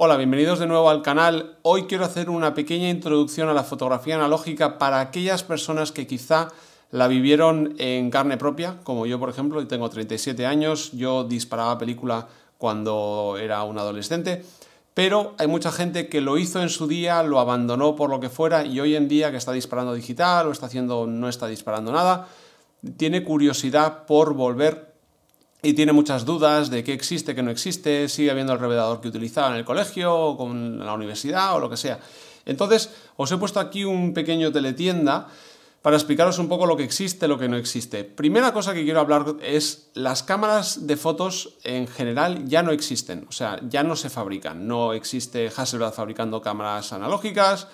Hola, bienvenidos de nuevo al canal. Hoy quiero hacer una pequeña introducción a la fotografía analógica para aquellas personas que quizá la vivieron en carne propia, como yo por ejemplo, tengo 37 años, yo disparaba película cuando era un adolescente, pero hay mucha gente que lo hizo en su día, lo abandonó por lo que fuera y hoy en día que está disparando digital o está haciendo no está disparando nada, tiene curiosidad por volver y tiene muchas dudas de qué existe, qué no existe, sigue habiendo el revelador que utilizaba en el colegio, o con la universidad o lo que sea. Entonces, os he puesto aquí un pequeño teletienda para explicaros un poco lo que existe, lo que no existe. Primera cosa que quiero hablar es las cámaras de fotos en general ya no existen, o sea, ya no se fabrican. No existe Hasselblad fabricando cámaras analógicas,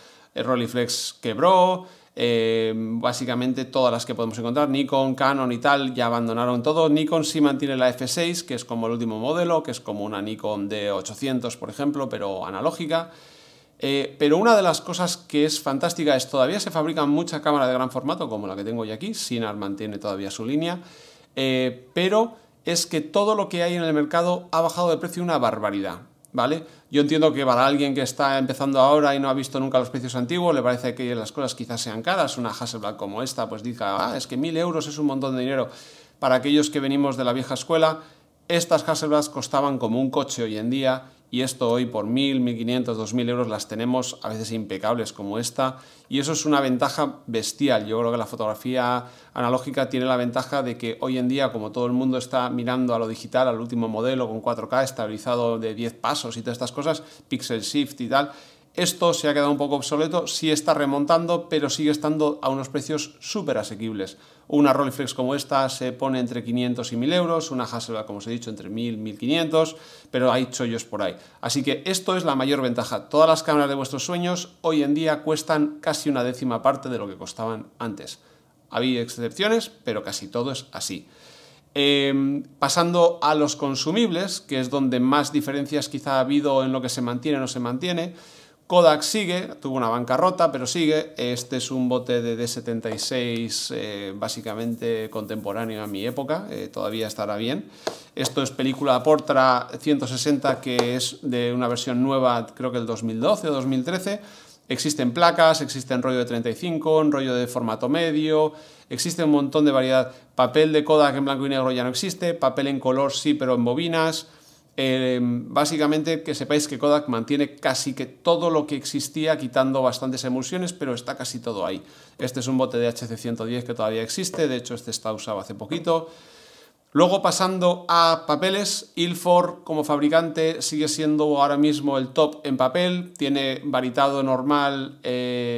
Roliflex quebró, eh, básicamente todas las que podemos encontrar, Nikon, Canon y tal, ya abandonaron todo. Nikon sí mantiene la F6, que es como el último modelo, que es como una Nikon de 800 por ejemplo, pero analógica. Eh, pero una de las cosas que es fantástica es todavía se fabrican muchas cámaras de gran formato, como la que tengo yo aquí, Sinar mantiene todavía su línea, eh, pero es que todo lo que hay en el mercado ha bajado de precio una barbaridad. ¿vale? Yo entiendo que para alguien que está empezando ahora y no ha visto nunca los precios antiguos, le parece que las cosas quizás sean caras, una Hasselblad como esta, pues diga, ah, es que mil euros es un montón de dinero. Para aquellos que venimos de la vieja escuela, estas Hasselblads costaban como un coche hoy en día y esto hoy por 1.000, 1.500, 2.000 euros las tenemos a veces impecables como esta y eso es una ventaja bestial. Yo creo que la fotografía analógica tiene la ventaja de que hoy en día como todo el mundo está mirando a lo digital, al último modelo con 4K estabilizado de 10 pasos y todas estas cosas, pixel shift y tal, esto se ha quedado un poco obsoleto, sí está remontando, pero sigue estando a unos precios súper asequibles. Una Rolleiflex como esta se pone entre 500 y 1000 euros, una Hasselblad, como os he dicho, entre 1000 y 1500, pero hay chollos por ahí. Así que esto es la mayor ventaja. Todas las cámaras de vuestros sueños hoy en día cuestan casi una décima parte de lo que costaban antes. Había excepciones, pero casi todo es así. Em, pasando a los consumibles, que es donde más diferencias quizá ha habido en lo que se mantiene o no se mantiene, Kodak sigue, tuvo una bancarrota, pero sigue. Este es un bote de D76 eh, básicamente contemporáneo a mi época, eh, todavía estará bien. Esto es película Portra 160, que es de una versión nueva, creo que el 2012 o 2013. Existen placas, existen rollo de 35, en rollo de formato medio, existe un montón de variedad. Papel de Kodak en blanco y negro ya no existe, papel en color sí, pero en bobinas. Em, básicamente que sepáis que Kodak mantiene casi que todo lo que existía, quitando bastantes emulsiones, pero está casi todo ahí. Este es un bote de HC 110 que todavía existe, de hecho este está usado hace poquito. Luego pasando a papeles, Ilford como fabricante sigue siendo ahora mismo el top en papel, tiene varitado normal,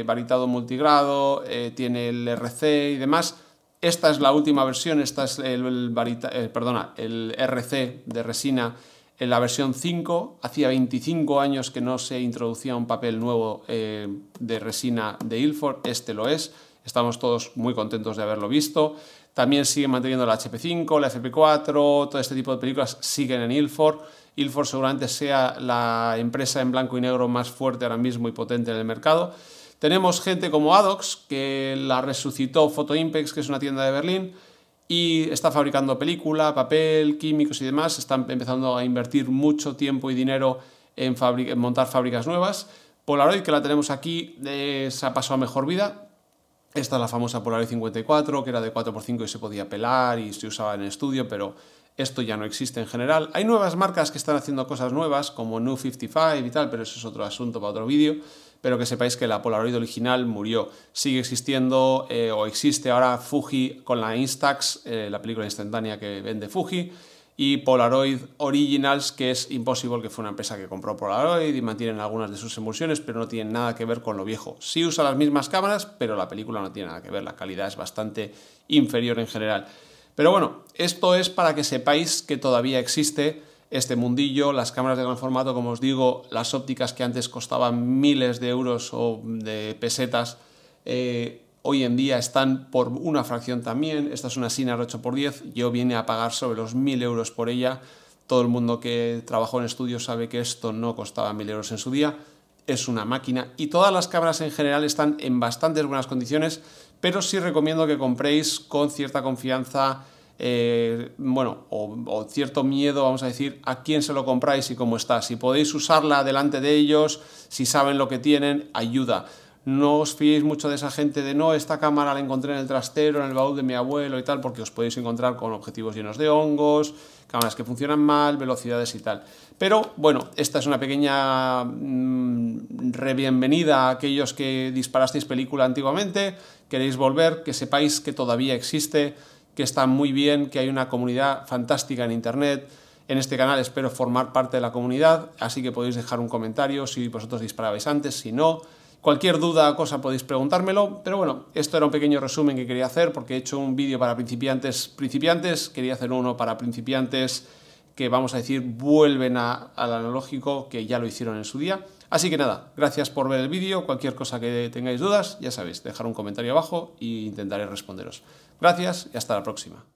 varitado eh, multigrado, eh, tiene el RC y demás. Esta es la última versión, esta es el, eh, perdona, el RC de resina en la versión 5 hacía 25 años que no se introducía un papel nuevo eh, de resina de Ilford, este lo es, estamos todos muy contentos de haberlo visto. También siguen manteniendo la HP5, la FP4, todo este tipo de películas siguen en Ilford. Ilford seguramente sea la empresa en blanco y negro más fuerte ahora mismo y potente en el mercado. Tenemos gente como Adox, que la resucitó Impex que es una tienda de Berlín, y está fabricando película, papel, químicos y demás. Están empezando a invertir mucho tiempo y dinero en, montar fábricas nuevas. Polaroid, que la tenemos aquí, eh, se ha pasado a mejor vida. Esta es la famosa Polaroid 54, que era de 4x5 y se podía pelar y se usaba en el estudio, pero esto ya no existe en general. Hay nuevas marcas que están haciendo cosas nuevas, como New 55 y tal, pero eso es otro asunto para otro vídeo. Pero que sepáis que la Polaroid original murió. Sigue existiendo eh, o existe ahora Fuji con la Instax, eh, la película instantánea que vende Fuji, y Polaroid Originals, que es imposible que fue una empresa que compró Polaroid y mantienen algunas de sus emulsiones, pero no tienen nada que ver con lo viejo. Sí usa las mismas cámaras, pero la película no tiene nada que ver. La calidad es bastante inferior en general. Pero bueno, esto es para que sepáis que todavía existe este mundillo, las cámaras de gran formato, como os digo, las ópticas que antes costaban miles de euros o de pesetas, eh, hoy en día están por una fracción también. Esta es una Sinar 8x10, yo vine a pagar sobre los 1000 euros por ella. Todo el mundo que trabajó en estudios sabe que esto no costaba 1000 euros en su día. Es una máquina y todas las cámaras en general están en bastantes buenas condiciones pero sí recomiendo que compréis con cierta confianza, eh, bueno, o, o, cierto miedo, vamos a decir, a quién se lo compráis y cómo está. Si podéis usarla delante de ellos, si saben lo que tienen, ayuda no os fiéis mucho de esa gente de no, esta cámara la encontré en el trastero, en el baúl de mi abuelo y tal, porque os podéis encontrar con objetivos llenos de hongos, cámaras que funcionan mal, velocidades y tal. Pero bueno, esta es una pequeña mm, rebienvenida a aquellos que disparasteis película antiguamente, queréis volver, que sepáis que todavía existe, que está muy bien, que hay una comunidad fantástica en Internet, en este canal espero formar parte de la comunidad, así que podéis dejar un comentario si vosotros disparabais antes, si no, Cualquier duda o cosa podéis preguntármelo, pero bueno, esto era un pequeño resumen que quería hacer porque he hecho un vídeo para principiantes principiantes, quería hacer uno para principiantes que vamos a decir vuelven al analógico que ya lo hicieron en su día. Así que nada, gracias por ver el vídeo, cualquier cosa que tengáis dudas, ya sabéis, dejar un comentario abajo e intentaré responderos. Gracias y hasta la próxima.